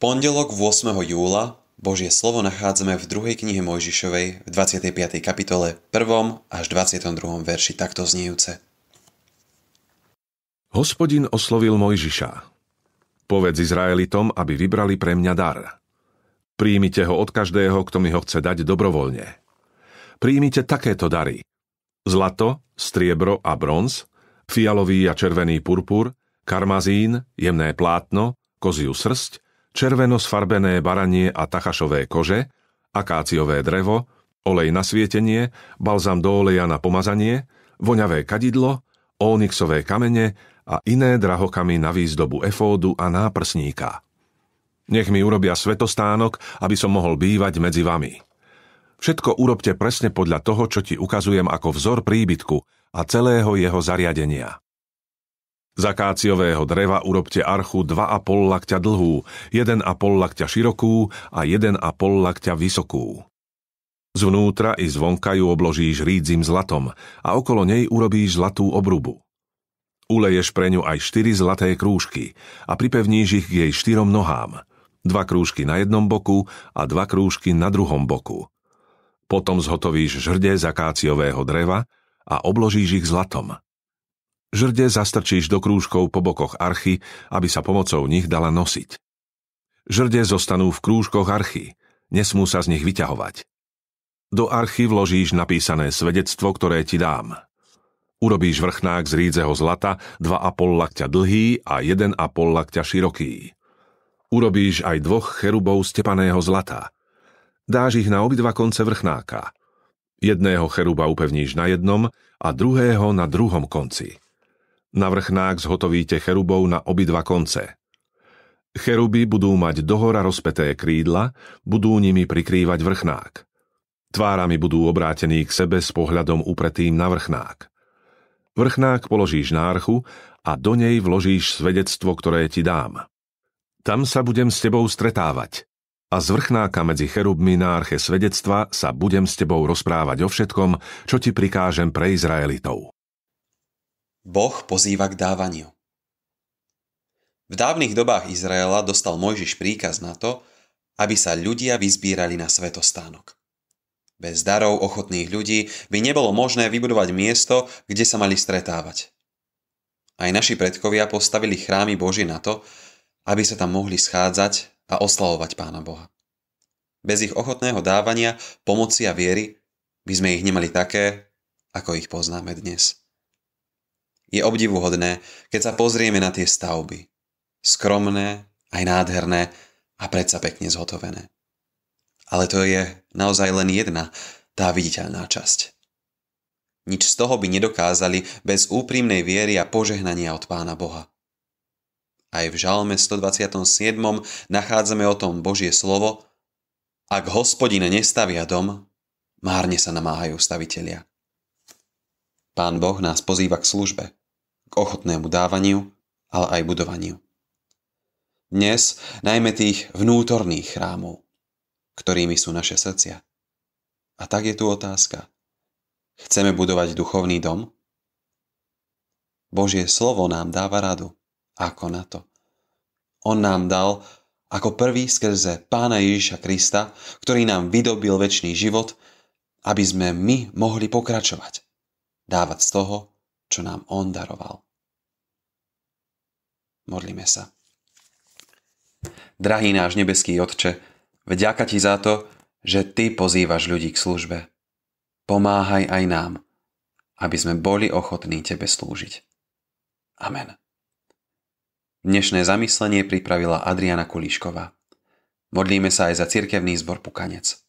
pondelok 8. júla Božie slovo nachádzame v druhej knihe Mojžišovej v 25. kapitole 1. až 22. verši takto zniejúce. Hospodin oslovil Mojžiša. Povedz Izraelitom, aby vybrali pre mňa dar. Príjmite ho od každého, kto mi ho chce dať dobrovoľne. Príjmite takéto dary. Zlato, striebro a bronz, fialový a červený purpur, karmazín, jemné plátno, koziu srst – červeno sfarbené baranie a tachašové kože, akáciové drevo, olej na svietenie, balzam do oleja na pomazanie, voňavé kadidlo, ónixové kamene a iné drahokamy na výzdobu efódu a náprsníka. Nech mi urobia svetostánok, aby som mohol bývať medzi vami. Všetko urobte presne podľa toho, čo ti ukazujem ako vzor príbytku a celého jeho zariadenia. Z akáciového dreva urobte archu 2,5 lakťa dlhú, 1,5 lakťa širokú a 1,5 lakťa vysokú. Zvnútra i zvonka ju obložíš rídzim zlatom a okolo nej urobíš zlatú obrubu. Uleješ pre ňu aj štyri zlaté krúžky a pripevníš ich k jej štyrom nohám. Dva krúžky na jednom boku a dva krúžky na druhom boku. Potom zhotovíš žrde z akáciového dreva a obložíš ich zlatom. Žrde zastrčíš do krúžkov po bokoch archy, aby sa pomocou nich dala nosiť. Žrde zostanú v krúžkoch archy, nesmú sa z nich vyťahovať. Do archy vložíš napísané svedectvo, ktoré ti dám. Urobíš vrchnák z rídzeho zlata, 2,5 lakťa dlhý a 1,5 lakťa široký. Urobíš aj dvoch cherubov stepaného zlata. Dáš ich na obidva konce vrchnáka. Jedného cheruba upevníš na jednom a druhého na druhom konci. Na vrchnách zhotovíte cherubov na obidva konce. Cheruby budú mať dohora rozpeté krídla, budú nimi prikrývať vrchnák. Tvárami budú obrátení k sebe s pohľadom upretým na vrchnák. Vrchnák položíš na archu a do nej vložíš svedectvo, ktoré ti dám. Tam sa budem s tebou stretávať. A z vrchnáka medzi cherubmi na arche svedectva sa budem s tebou rozprávať o všetkom, čo ti prikážem pre Izraelitov. Boh pozýva k dávaniu. V dávnych dobách Izraela dostal Mojžiš príkaz na to, aby sa ľudia vyzbírali na svetostánok. Bez darov ochotných ľudí by nebolo možné vybudovať miesto, kde sa mali stretávať. Aj naši predkovia postavili chrámy Boží na to, aby sa tam mohli schádzať a oslavovať Pána Boha. Bez ich ochotného dávania, pomoci a viery by sme ich nemali také, ako ich poznáme dnes. Je obdivuhodné, keď sa pozrieme na tie stavby. Skromné, aj nádherné a predsa pekne zhotovené. Ale to je naozaj len jedna, tá viditeľná časť. Nič z toho by nedokázali bez úprimnej viery a požehnania od Pána Boha. Aj v Žalme 127. nachádzame o tom Božie slovo Ak hospodine nestavia dom, márne sa namáhajú stavitelia. Pán Boh nás pozýva k službe k ochotnému dávaniu, ale aj budovaniu. Dnes najmä tých vnútorných chrámov, ktorými sú naše srdcia. A tak je tu otázka. Chceme budovať duchovný dom? Božie slovo nám dáva radu. Ako na to? On nám dal ako prvý skrze Pána Ježiša Krista, ktorý nám vydobil väčší život, aby sme my mohli pokračovať. Dávať z toho, čo nám On daroval. Modlíme sa. Drahý náš nebeský Otče, vďaka Ti za to, že Ty pozývaš ľudí k službe. Pomáhaj aj nám, aby sme boli ochotní Tebe slúžiť. Amen. Dnešné zamyslenie pripravila Adriana Kulíšková. Modlíme sa aj za cirkevný zbor Pukanec.